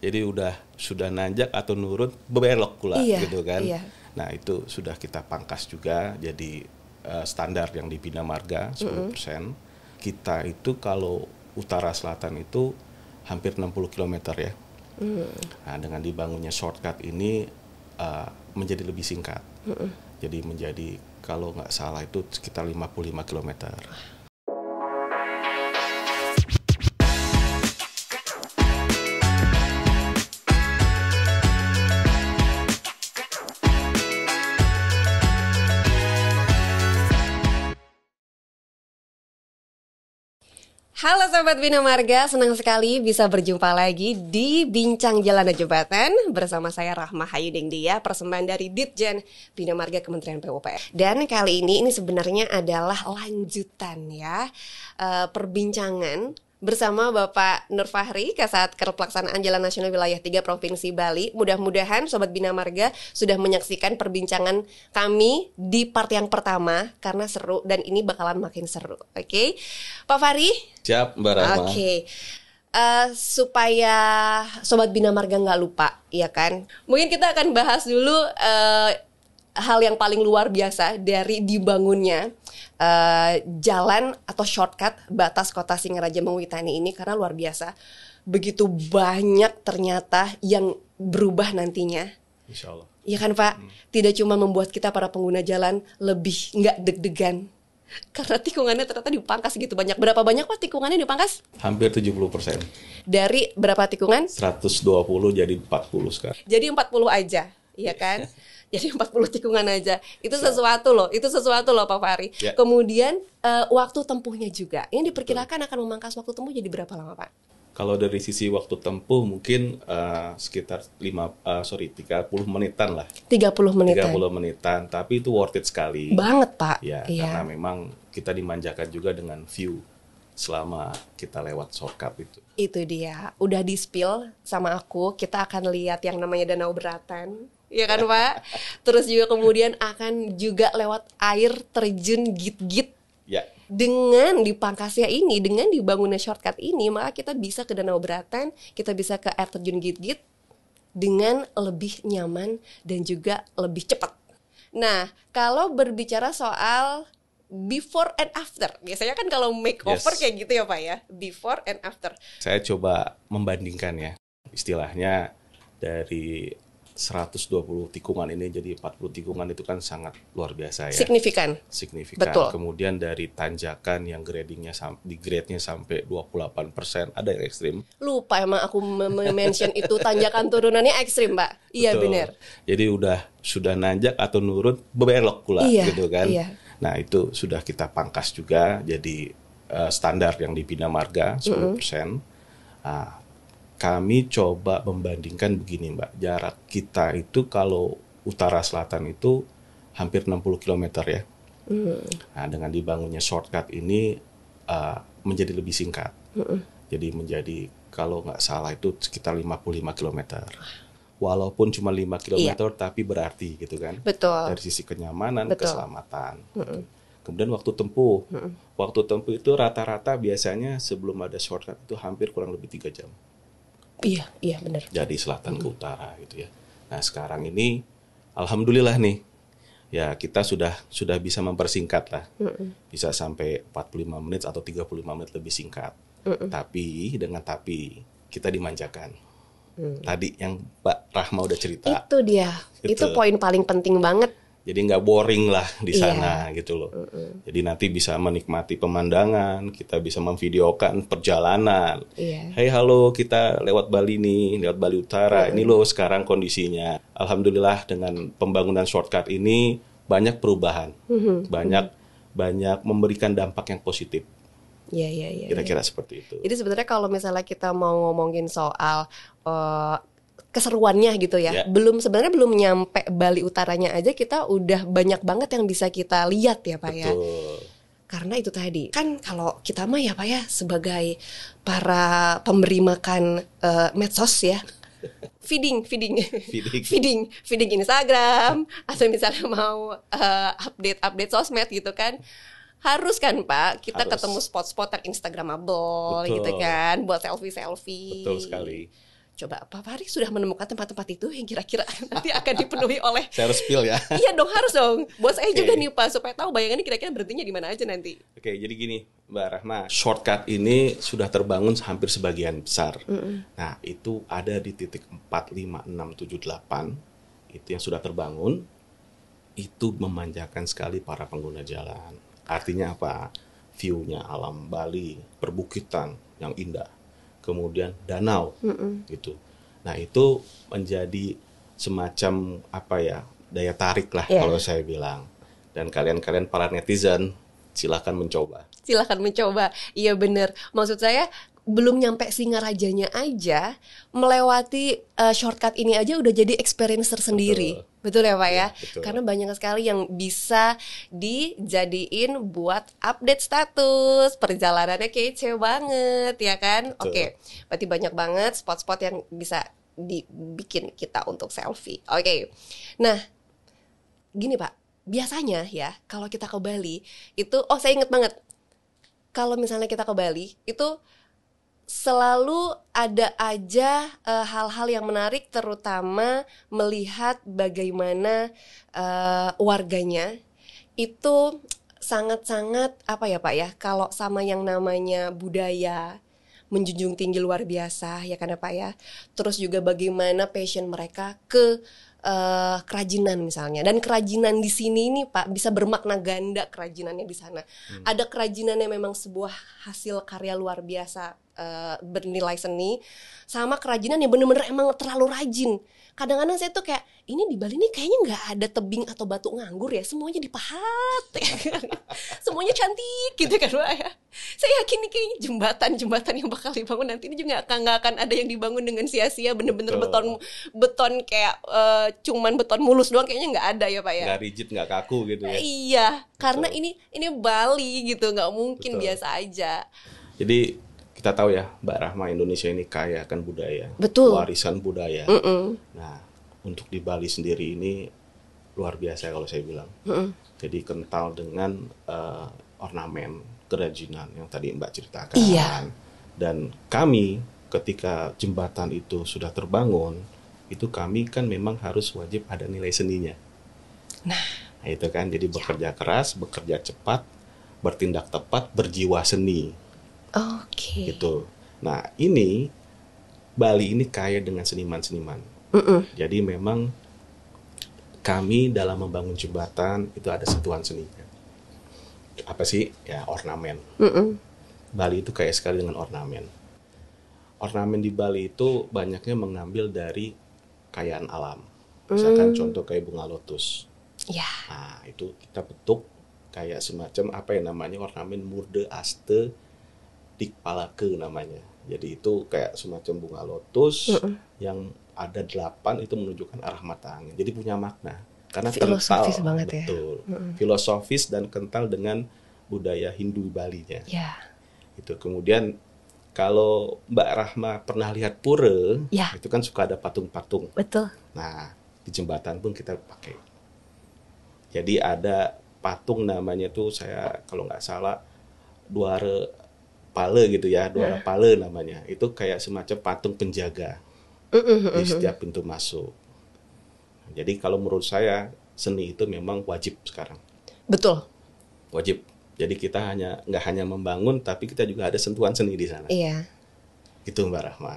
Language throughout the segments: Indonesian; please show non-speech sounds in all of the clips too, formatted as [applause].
Jadi udah sudah nanjak atau nurun berbelok pula iya, gitu kan. Iya. Nah, itu sudah kita pangkas juga jadi uh, standar yang dibina Marga 10%. Mm -hmm. Kita itu kalau utara selatan itu hampir 60 km ya. Mm. Nah, dengan dibangunnya shortcut ini uh, menjadi lebih singkat. Mm -hmm. Jadi menjadi kalau nggak salah itu sekitar 55 km. Halo Sobat Bina Marga, senang sekali bisa berjumpa lagi di Bincang Jalan dan Jembatan Bersama saya Rahma Hayuding Dia, persembahan dari Ditjen Bina Marga Kementerian PUPR Dan kali ini ini sebenarnya adalah lanjutan ya eh, Perbincangan bersama Bapak Nur Fahri ke saat Pelaksanaan Jalan Nasional Wilayah 3 Provinsi Bali. Mudah-mudahan Sobat Bina Marga sudah menyaksikan perbincangan kami di part yang pertama karena seru dan ini bakalan makin seru. Oke, okay? Pak Fahri? Siap, Mbak Oke. Okay. Uh, eh, supaya sobat bina marga nggak lupa ya kan mungkin kita akan bahas dulu uh, hal yang paling luar biasa dari dibangunnya Eh, jalan atau shortcut batas kota Singaraja Mewitani ini karena luar biasa. Begitu banyak ternyata yang berubah nantinya. Insya Allah. Iya kan Pak? Hmm. Tidak cuma membuat kita para pengguna jalan lebih nggak deg-degan. [laughs] Karena tikungannya ternyata dipangkas gitu banyak. Berapa banyak Pak tikungannya dipangkas? Hampir 70%. Dari berapa tikungan? 120 jadi 40 sekarang. Jadi 40 aja, iya kan? [laughs] [laughs] jadi 40 tikungan aja itu sesuatu loh itu sesuatu loh Pak Fahri yeah. kemudian uh, waktu tempuhnya juga ini diperkirakan akan memangkas waktu tempuh jadi berapa lama Pak kalau dari sisi waktu tempuh mungkin uh, sekitar lima, uh, sorry 30 menitan lah. 30 menitan. 30 menitan, tapi itu worth it sekali. Banget, Pak. Ya, iya. karena memang kita dimanjakan juga dengan view selama kita lewat sokap itu. Itu dia. Udah di spill sama aku, kita akan lihat yang namanya Danau Beratan ya kan Pak? Terus juga kemudian akan juga lewat air terjun git-git. Ya. Dengan dipangkasnya ini, dengan dibangunnya shortcut ini, maka kita bisa ke Danau Beratan, kita bisa ke air terjun git-git dengan lebih nyaman dan juga lebih cepat. Nah, kalau berbicara soal before and after. Biasanya kan kalau makeover yes. kayak gitu ya Pak ya, before and after. Saya coba membandingkan ya. Istilahnya dari 120 tikungan ini jadi 40 tikungan itu kan sangat luar biasa ya. Signifikan. Signifikan. Betul. Kemudian dari tanjakan yang gradingnya di grade-nya sampai 28 persen ada yang ekstrim. Lupa emang aku mention itu tanjakan turunannya ekstrim, Mbak. Iya benar. Jadi udah sudah nanjak atau nurut belok pula iya, gitu kan. Iya. Nah itu sudah kita pangkas juga jadi uh, standar yang di Marga 10 persen. Mm -hmm. nah, kami coba membandingkan begini Mbak, jarak kita itu kalau utara selatan itu hampir 60 km ya. Mm. Nah, dengan dibangunnya shortcut ini uh, menjadi lebih singkat. Mm. Jadi menjadi kalau nggak salah itu sekitar 55 km. Walaupun cuma 5 km iya. tapi berarti gitu kan. Betul. Dari sisi kenyamanan, Betul. keselamatan. Mm. Kemudian waktu tempuh. Mm. Waktu tempuh itu rata-rata biasanya sebelum ada shortcut itu hampir kurang lebih tiga jam. Iya, iya benar. Jadi selatan hmm. ke utara gitu ya. Nah, sekarang ini alhamdulillah nih ya kita sudah sudah bisa mempersingkat lah. Hmm. Bisa sampai 45 menit atau 35 menit lebih singkat. Hmm. Tapi dengan tapi kita dimanjakan. Hmm. Tadi yang Mbak Rahma udah cerita. Itu dia. Gitu. itu poin paling penting banget jadi nggak boring lah di iya. sana yeah. gitu loh. Uh -uh. Jadi nanti bisa menikmati pemandangan, kita bisa memvideokan perjalanan. Yeah. Hey halo, kita lewat Bali nih, lewat Bali Utara. Uh -uh. Ini loh sekarang kondisinya. Alhamdulillah dengan pembangunan shortcut ini banyak perubahan, uh mm-hmm. -huh. banyak uh -huh. banyak memberikan dampak yang positif. Iya, iya, iya, iya. Kira-kira seperti itu. Jadi sebenarnya kalau misalnya kita mau ngomongin soal uh, keseruannya gitu ya. Yeah. Belum sebenarnya belum nyampe Bali utaranya aja kita udah banyak banget yang bisa kita lihat ya Pak ya. Betul. ya. Karena itu tadi kan kalau kita mah ya Pak ya sebagai para pemberi makan uh, medsos ya [laughs] feeding, feeding, feeding, feeding, feeding Instagram atau misalnya mau uh, update update sosmed gitu kan harus kan Pak kita Harus. ketemu spot-spot yang instagramable gitu Betul. gitu kan buat selfie selfie. Betul sekali coba Pak Fahri sudah menemukan tempat-tempat itu yang kira-kira nanti akan dipenuhi oleh saya harus spill ya [laughs] iya dong harus dong buat saya okay. juga nih Pak supaya tahu bayangannya kira-kira berhentinya di mana aja nanti oke okay, jadi gini Mbak Rahma shortcut ini sudah terbangun hampir sebagian besar mm -hmm. nah itu ada di titik 4, 5, 6, 7, 8 itu yang sudah terbangun itu memanjakan sekali para pengguna jalan artinya apa view-nya alam Bali perbukitan yang indah kemudian danau mm -mm. gitu. Nah itu menjadi semacam apa ya daya tarik lah yeah. kalau saya bilang. Dan kalian-kalian para netizen silahkan mencoba. Silahkan mencoba, iya benar. Maksud saya belum nyampe singa rajanya aja melewati uh, shortcut ini aja udah jadi experience tersendiri. Betul, betul ya Pak ya? ya? Karena banyak sekali yang bisa dijadiin buat update status. Perjalanannya kece banget ya kan? Betul. Oke. Berarti banyak banget spot-spot yang bisa dibikin kita untuk selfie. Oke. Nah, gini Pak, biasanya ya kalau kita ke Bali itu oh saya inget banget kalau misalnya kita ke Bali itu selalu ada aja eh, hal-hal uh, yang menarik terutama melihat bagaimana uh, warganya itu sangat-sangat apa ya Pak ya kalau sama yang namanya budaya menjunjung tinggi luar biasa ya karena ya, Pak ya terus juga bagaimana passion mereka ke uh, kerajinan misalnya dan kerajinan di sini ini Pak bisa bermakna ganda kerajinannya di sana hmm. ada kerajinan yang memang sebuah hasil karya luar biasa Eh, bernilai seni sama kerajinan yang bener-bener emang terlalu rajin kadang-kadang saya tuh kayak ini di Bali ini kayaknya nggak ada tebing atau batu nganggur ya semuanya dipahat ya [laughs] semuanya cantik gitu kan Wah, ya. saya yakin nih kayaknya jembatan-jembatan yang bakal dibangun nanti ini juga akan nggak akan ada yang dibangun dengan sia-sia bener-bener beton beton kayak uh, cuman beton mulus doang kayaknya nggak ada ya pak ya nggak rigid nggak kaku gitu ya iya Betul. karena ini ini Bali gitu nggak mungkin Betul. biasa aja jadi kita tahu ya Mbak Rahma Indonesia ini kaya kan budaya, Betul. warisan budaya. Mm -mm. Nah untuk di Bali sendiri ini luar biasa kalau saya bilang. Mm -mm. Jadi kental dengan uh, ornamen kerajinan yang tadi Mbak ceritakan. Iya. Dan kami ketika jembatan itu sudah terbangun, itu kami kan memang harus wajib ada nilai seninya. Nah, nah itu kan jadi ya. bekerja keras, bekerja cepat, bertindak tepat, berjiwa seni Oke. Okay. Gitu. Nah ini Bali ini kaya dengan seniman-seniman. Mm -mm. Jadi memang kami dalam membangun jembatan itu ada sentuhan seni. Apa sih? Ya ornamen. Mm -mm. Bali itu kaya sekali dengan ornamen. Ornamen di Bali itu banyaknya mengambil dari kayaan alam. Misalkan mm. contoh kayak bunga lotus. Yeah. Nah, itu kita bentuk kayak semacam apa yang namanya ornamen murde aste Palake namanya. Jadi itu kayak semacam bunga lotus mm -mm. yang ada delapan itu menunjukkan arah mata angin. Jadi punya makna karena filosofis kental, banget ya. betul, ya. Mm Filosofis dan kental dengan budaya Hindu Bali-nya. Yeah. Itu kemudian kalau Mbak Rahma pernah lihat pura, yeah. itu kan suka ada patung-patung. Betul. Nah, di jembatan pun kita pakai. Jadi ada patung namanya tuh saya kalau nggak salah Duare pale gitu ya dua yeah. pale namanya itu kayak semacam patung penjaga di setiap pintu masuk jadi kalau menurut saya seni itu memang wajib sekarang betul wajib jadi kita hanya nggak hanya membangun tapi kita juga ada sentuhan seni di sana iya yeah. gitu mbak Rahma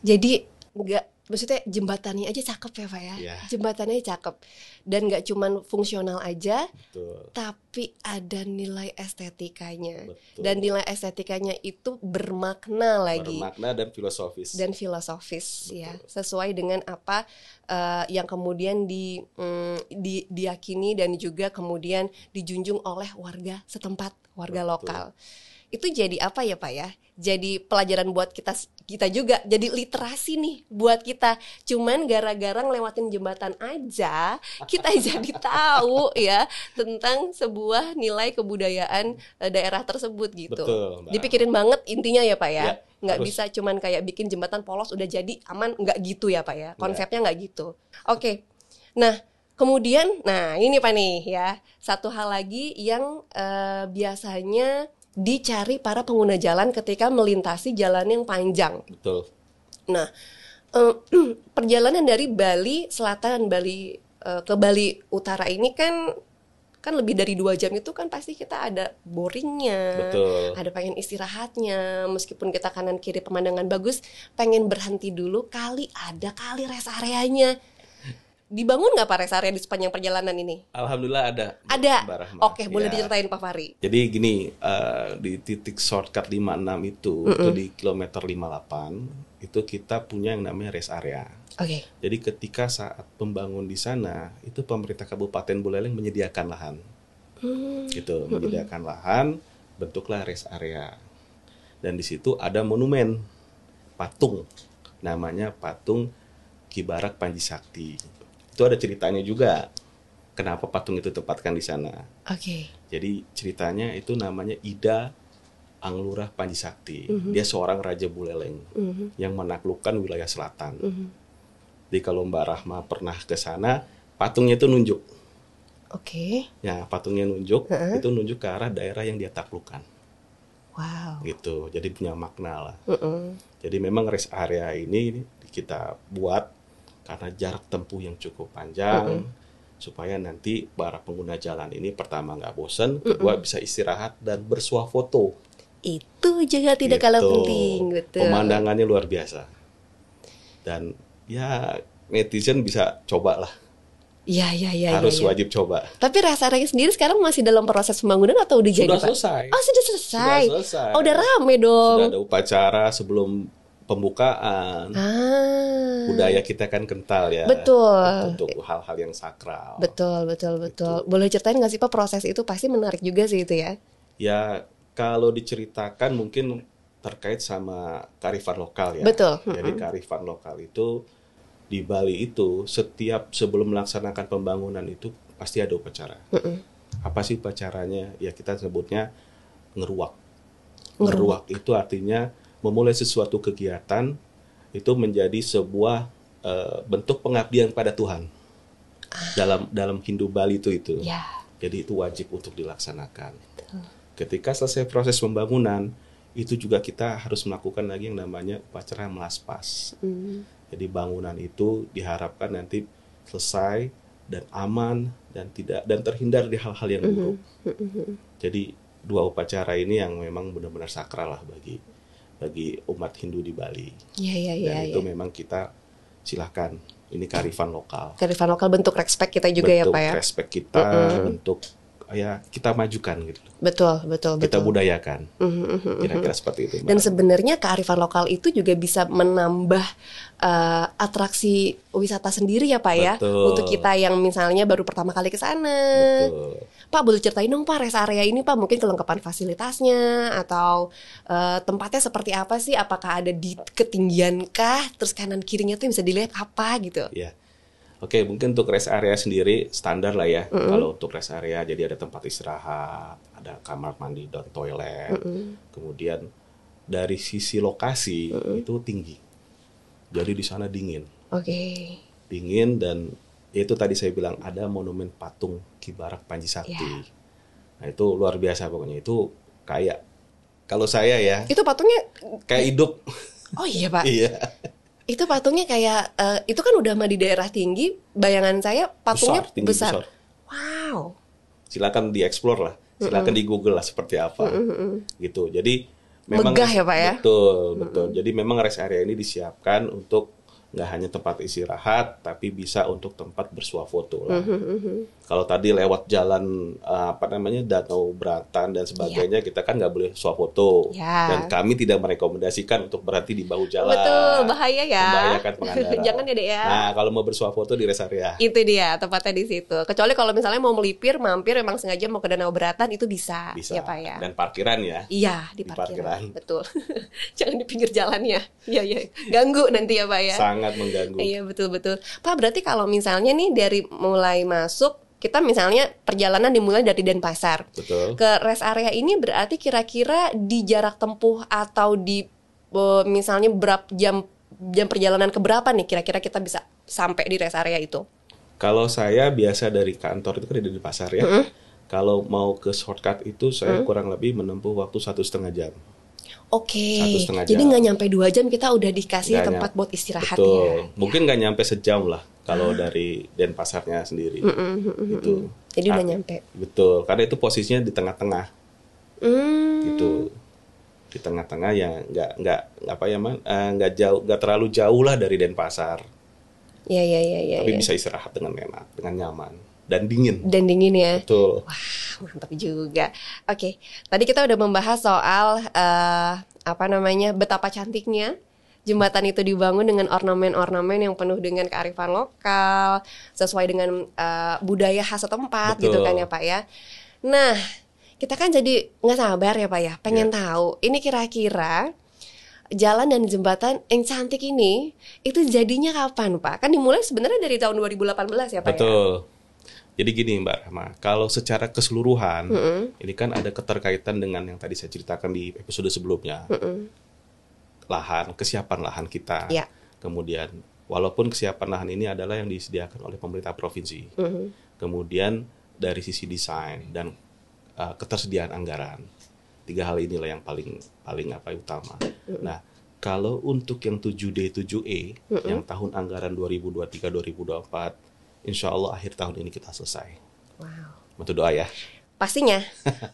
jadi nggak maksudnya jembatannya aja cakep ya Pak ya. Yeah. Jembatannya cakep dan nggak cuman fungsional aja, Betul. tapi ada nilai estetikanya. Betul. Dan nilai estetikanya itu bermakna lagi. Bermakna dan filosofis. Dan filosofis ya. Betul. ya, sesuai dengan apa uh, yang kemudian di, mm, di diyakini dan juga kemudian dijunjung oleh warga setempat, warga Betul. lokal itu jadi apa ya Pak ya? Jadi pelajaran buat kita kita juga. Jadi literasi nih buat kita. Cuman gara-gara ngelewatin jembatan aja kita [laughs] jadi tahu ya tentang sebuah nilai kebudayaan e, daerah tersebut gitu. Betul, Dipikirin banget intinya ya Pak ya. ya nggak harus. bisa cuman kayak bikin jembatan polos udah jadi aman nggak gitu ya Pak ya. Iya. Konsepnya nggak gitu. Oke. Okay. Nah, Kemudian, nah ini Pak nih ya, satu hal lagi yang uh, biasanya dicari para pengguna jalan ketika melintasi jalan yang panjang. Betul. Nah, eh, [clears throat] perjalanan dari Bali Selatan Bali eh, ke Bali Utara ini kan kan lebih dari dua jam itu kan pasti kita ada boringnya, Betul. ada pengen istirahatnya, meskipun kita kanan kiri pemandangan bagus, pengen berhenti dulu kali ada kali rest areanya dibangun nggak Pak Res area di sepanjang perjalanan ini? Alhamdulillah ada. Ada. Oke, ya. boleh iya. diceritain Pak Fahri. Jadi gini, uh, di titik shortcut 56 itu, mm -mm. itu di kilometer 58, itu kita punya yang namanya rest area. Oke. Okay. Jadi ketika saat pembangun di sana, itu pemerintah Kabupaten Buleleng menyediakan lahan. Hmm. Gitu, mm menyediakan lahan, bentuklah rest area. Dan di situ ada monumen patung namanya patung Kibarak Panji Sakti itu ada ceritanya juga kenapa patung itu tempatkan di sana. Oke. Okay. Jadi ceritanya itu namanya Ida Anglurah Panji Sakti. Mm -hmm. Dia seorang raja Buleleng mm -hmm. yang menaklukkan wilayah selatan. Mm -hmm. Jadi kalau Mbak Rahma pernah ke sana, patungnya itu nunjuk. Oke. Okay. Ya, patungnya nunjuk, uh -uh. itu nunjuk ke arah daerah yang dia taklukkan. Wow. Gitu. Jadi punya makna lah. Uh -uh. Jadi memang rest area ini kita buat karena jarak tempuh yang cukup panjang mm -hmm. supaya nanti para pengguna jalan ini pertama nggak bosen, mm -hmm. kedua bisa istirahat dan bersuah foto. Itu juga tidak gitu. kalah penting, betul. Pemandangannya luar biasa. Dan ya netizen bisa coba lah Iya, Ya ya Harus ya, ya. wajib coba. Tapi rasa-rasanya sendiri sekarang masih dalam proses pembangunan atau udah jadi? Sudah selesai. Oh, sudah selesai. Sudah selesai. Oh, udah rame dong. Sudah ada upacara sebelum pembukaan ah. budaya kita kan kental ya betul untuk hal-hal yang sakral betul betul gitu. betul gitu. boleh ceritain nggak sih pak proses itu pasti menarik juga sih itu ya ya kalau diceritakan mungkin terkait sama karifan lokal ya betul jadi karifan lokal itu di Bali itu setiap sebelum melaksanakan pembangunan itu pasti ada upacara Mm-mm. apa sih upacaranya ya kita sebutnya ngeruak ngeruak, ngeruak itu artinya memulai sesuatu kegiatan itu menjadi sebuah uh, bentuk pengabdian pada Tuhan ah. dalam dalam Hindu Bali itu itu. Ya. Jadi itu wajib untuk dilaksanakan. Betul. Ketika selesai proses pembangunan, itu juga kita harus melakukan lagi yang namanya upacara melaspas. Mm. Jadi bangunan itu diharapkan nanti selesai dan aman dan tidak dan terhindar di hal-hal yang buruk. Mm -hmm. Jadi dua upacara ini yang memang benar-benar sakral lah bagi bagi umat Hindu di Bali. Iya iya iya. Dan ya, itu ya. memang kita silahkan ini karifan lokal. Karifan lokal bentuk respect kita juga ya, bentuk ya pak ya. Bentuk respect kita, mm -hmm. bentuk ya kita majukan gitu. Betul, betul, betul. Kita budayakan. Mhm, mhm, mhm. Kira-kira mm -hmm, seperti itu. Dan sebenarnya kearifan lokal itu juga bisa menambah uh, atraksi wisata sendiri ya Pak ya. betul. ya untuk kita yang misalnya baru pertama kali ke sana. Pak boleh ceritain dong Pak rest area ini Pak mungkin kelengkapan fasilitasnya atau uh, tempatnya seperti apa sih? Apakah ada di ketinggian kah? Terus kanan kirinya tuh bisa dilihat apa gitu? Iya. Yeah Oke, okay, mungkin untuk rest area sendiri standar lah ya. Mm -hmm. Kalau untuk rest area, jadi ada tempat istirahat, ada kamar mandi dan toilet. Mm -hmm. Kemudian dari sisi lokasi mm -hmm. itu tinggi, jadi di sana dingin. Oke. Okay. Dingin dan itu tadi saya bilang ada monumen patung Kibarak Sakti. Yeah. Nah itu luar biasa pokoknya itu kayak kalau saya ya. Itu patungnya kayak hidup. Oh iya pak. [laughs] iya. Itu patungnya kayak uh, itu kan udah mah di daerah tinggi, bayangan saya patungnya besar. Tinggi, besar. besar. Wow. Silakan dieksplor lah. Silakan mm -hmm. di Google lah seperti apa. Mm -hmm. Gitu. Jadi memang megah ya, Pak ya. Betul, betul. Mm -hmm. Jadi memang rest area ini disiapkan untuk nggak hanya tempat istirahat, tapi bisa untuk tempat bersuah foto lah. Mm -hmm kalau tadi lewat jalan uh, apa namanya Danau beratan dan sebagainya yeah. kita kan nggak boleh swafoto yeah. dan kami tidak merekomendasikan untuk berhenti di bahu jalan betul bahaya ya kan [laughs] jangan ya deh ya nah kalau mau bersuafoto di rest area itu dia tempatnya di situ kecuali kalau misalnya mau melipir mampir memang sengaja mau ke Danau Beratan itu bisa, bisa. ya pak ya dan parkiran ya iya di, di parkiran. betul [laughs] jangan di pinggir jalan ya iya iya ganggu nanti ya pak ya sangat mengganggu iya betul betul pak berarti kalau misalnya nih dari mulai masuk kita misalnya perjalanan dimulai dari Denpasar Betul. ke rest area ini berarti kira-kira di jarak tempuh atau di uh, misalnya berapa jam jam perjalanan ke berapa nih kira-kira kita bisa sampai di rest area itu? Kalau saya biasa dari kantor itu kan di Denpasar ya. Mm -hmm. Kalau mau ke shortcut itu saya -hmm. kurang lebih menempuh waktu satu setengah jam. Oke. Okay. Jadi nggak nyampe dua jam kita udah dikasih gak tempat buat istirahat Betul. ya. Mungkin nggak nyampe sejam lah kalau dari Denpasarnya sendiri mm -hmm. jadi udah ah, nyampe betul karena itu posisinya di tengah-tengah mm. gitu di tengah-tengah ya nggak nggak apa ya man eh, nggak uh, jauh nggak terlalu jauh lah dari Denpasar ya ya ya ya tapi ya. bisa istirahat dengan enak dengan nyaman dan dingin dan dingin ya betul wah mantap juga oke okay. tadi kita udah membahas soal uh, apa namanya betapa cantiknya jembatan itu dibangun dengan ornamen-ornamen yang penuh dengan kearifan lokal, sesuai dengan uh, budaya khas setempat gitu kan ya Pak ya. Nah, kita kan jadi nggak sabar ya Pak ya, pengen yeah. tahu ini kira-kira jalan dan jembatan yang cantik ini itu jadinya kapan Pak? Kan dimulai sebenarnya dari tahun 2018 ya Pak ya? Betul. ya. Jadi gini Mbak Rahma, kalau secara keseluruhan mm -hmm. ini kan ada keterkaitan dengan yang tadi saya ceritakan di episode sebelumnya. Mm -hmm lahan, kesiapan lahan kita. Ya. Kemudian walaupun kesiapan lahan ini adalah yang disediakan oleh pemerintah provinsi. uh mm-hmm. -huh. Kemudian dari sisi desain dan uh, ketersediaan anggaran. Tiga hal inilah yang paling paling apa utama. Uh mm-hmm. -huh. Nah, kalau untuk yang 7D 7E uh -huh. yang tahun anggaran 2023 2024, insya Allah akhir tahun ini kita selesai. Wow. Bantu doa ya. Pastinya,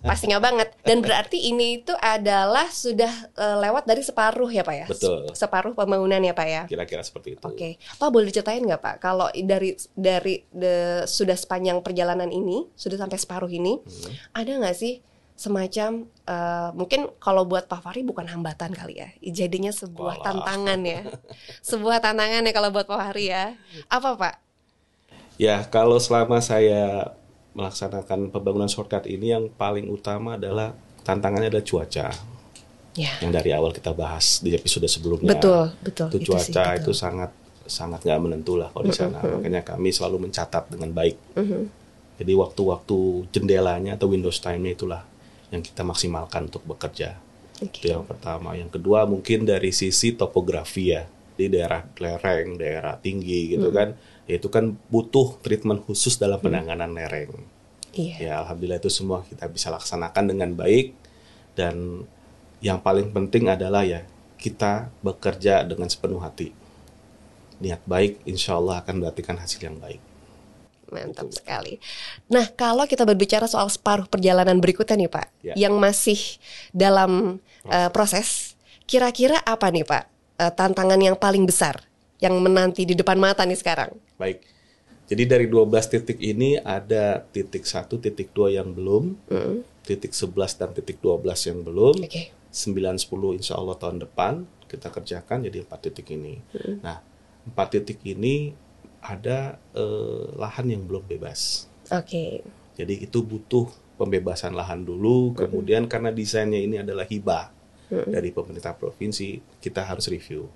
pastinya banget. Dan berarti ini itu adalah sudah eh, lewat dari separuh ya Pak ya? Betul. Separuh pembangunan ya Pak ya? Kira-kira seperti itu. Oke. Pak boleh diceritain nggak Pak kalau dari dari the, sudah sepanjang perjalanan ini, sudah sampai separuh ini, hmm. ada nggak sih semacam uh, mungkin kalau buat Pak Fahri bukan hambatan kali ya, jadinya sebuah Walah. tantangan ya, sebuah tantangan ya kalau buat Pak Fahri ya. Apa Pak? Ya kalau selama saya melaksanakan pembangunan shortcut ini yang paling utama adalah tantangannya adalah cuaca. Ya. Yang dari awal kita bahas di episode sebelumnya. Betul, betul. Itu cuaca itu, sih, itu sangat sangat nggak menentu lah kalau di sana. Mm -hmm. Makanya kami selalu mencatat dengan baik. Mm -hmm. Jadi waktu-waktu jendelanya atau windows time-nya itulah yang kita maksimalkan untuk bekerja. Okay. Itu yang pertama. Yang kedua mungkin dari sisi topografi ya di daerah lereng, daerah tinggi gitu mm -hmm. kan itu kan butuh treatment khusus dalam hmm. penanganan hmm. lereng. Iya. Ya alhamdulillah itu semua kita bisa laksanakan dengan baik dan yang paling penting adalah ya kita bekerja dengan sepenuh hati. Niat baik insya Allah akan berartikan hasil yang baik. Mantap Betul. Gitu. sekali. Nah kalau kita berbicara soal separuh perjalanan berikutnya nih Pak, ya. yang masih dalam proses. Uh, kira-kira apa nih Pak uh, tantangan yang paling besar yang menanti di depan mata nih sekarang? Baik. Jadi dari 12 titik ini ada titik 1, titik 2 yang belum, mm. titik 11 dan titik 12 yang belum. Okay. 9 10 insya Allah tahun depan kita kerjakan jadi empat titik ini. Mm. Nah, empat titik ini ada eh, lahan yang belum bebas. Oke. Okay. Jadi itu butuh pembebasan lahan dulu, kemudian karena desainnya ini adalah hibah mm. dari pemerintah provinsi, kita harus review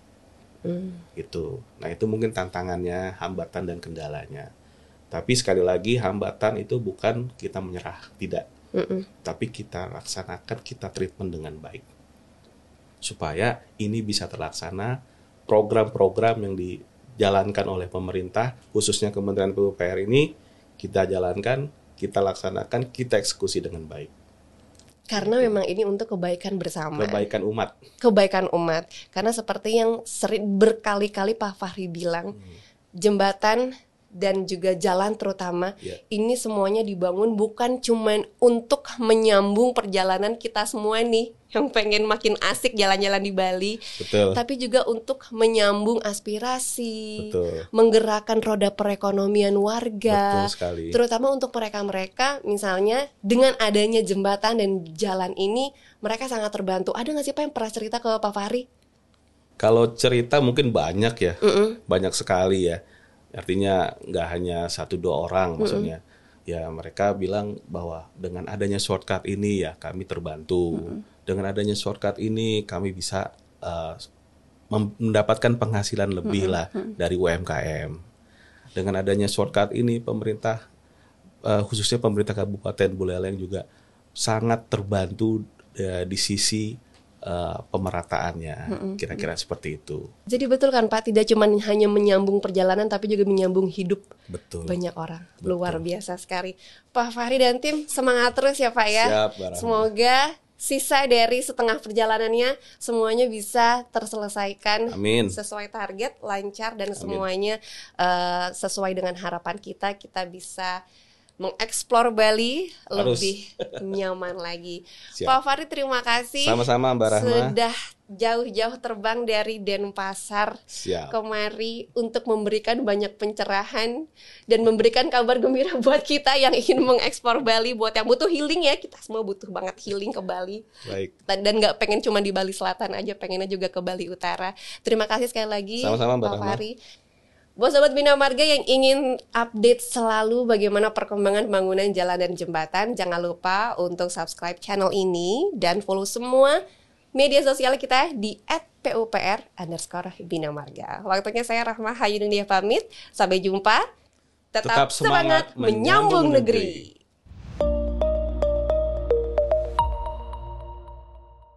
hmm. gitu nah itu mungkin tantangannya hambatan dan kendalanya tapi sekali lagi hambatan itu bukan kita menyerah tidak mm tapi kita laksanakan kita treatment dengan baik supaya ini bisa terlaksana program-program yang dijalankan oleh pemerintah khususnya Kementerian PUPR ini kita jalankan kita laksanakan kita eksekusi dengan baik karena gitu. memang ini untuk kebaikan bersama. Kebaikan umat. Kebaikan umat. Karena seperti yang sering berkali-kali Pak Fahri bilang, hmm. jembatan dan juga jalan terutama yeah. ini semuanya dibangun bukan cuma untuk menyambung perjalanan kita semua nih yang pengen makin asik jalan-jalan di Bali Betul. tapi juga untuk menyambung aspirasi Betul. menggerakkan roda perekonomian warga Betul terutama untuk mereka-mereka misalnya dengan adanya jembatan dan jalan ini mereka sangat terbantu ada nggak sih Pak yang pernah cerita ke Pak Fahri? Kalau cerita mungkin banyak ya mm -mm. banyak sekali ya Artinya nggak hanya satu dua orang mm-hmm. maksudnya. Ya mereka bilang bahwa dengan adanya shortcut ini ya kami terbantu. Mm-hmm. Dengan adanya shortcut ini kami bisa uh, mendapatkan penghasilan lebih lah mm-hmm. dari UMKM. Dengan adanya shortcut ini pemerintah uh, khususnya pemerintah Kabupaten Buleleng juga sangat terbantu uh, di sisi Eh, pemerataannya kira-kira mm -hmm. seperti itu. Jadi betul kan Pak, tidak cuma hanya menyambung perjalanan tapi juga menyambung hidup betul. banyak orang. Betul. Luar biasa sekali. Pak Fahri dan tim semangat terus ya Pak ya. Siap, Semoga sisa dari setengah perjalanannya semuanya bisa terselesaikan Amin. sesuai target, lancar dan Amin. semuanya uh, sesuai dengan harapan kita kita bisa mengeksplor Bali Harus. lebih nyaman [laughs] lagi. Siap. Pak Farid terima kasih. Sama-sama Mbak Rahma. Sudah jauh-jauh terbang dari Denpasar Siap. kemari untuk memberikan banyak pencerahan dan memberikan kabar gembira [laughs] buat kita yang ingin mengeksplor Bali buat yang butuh healing ya kita semua butuh banget healing ke Bali Baik. dan nggak pengen cuma di Bali Selatan aja pengennya juga ke Bali Utara terima kasih sekali lagi Sama-sama, Pak Fari. Buat sobat Bina Marga yang ingin update selalu bagaimana perkembangan pembangunan jalan dan jembatan, jangan lupa untuk subscribe channel ini dan follow semua media sosial kita di @pupr underscore Bina Marga. Waktunya saya Rahma Hayudin pamit. Sampai jumpa. Tetap, Tetap semangat, semangat menyambung, menyambung negeri. negeri.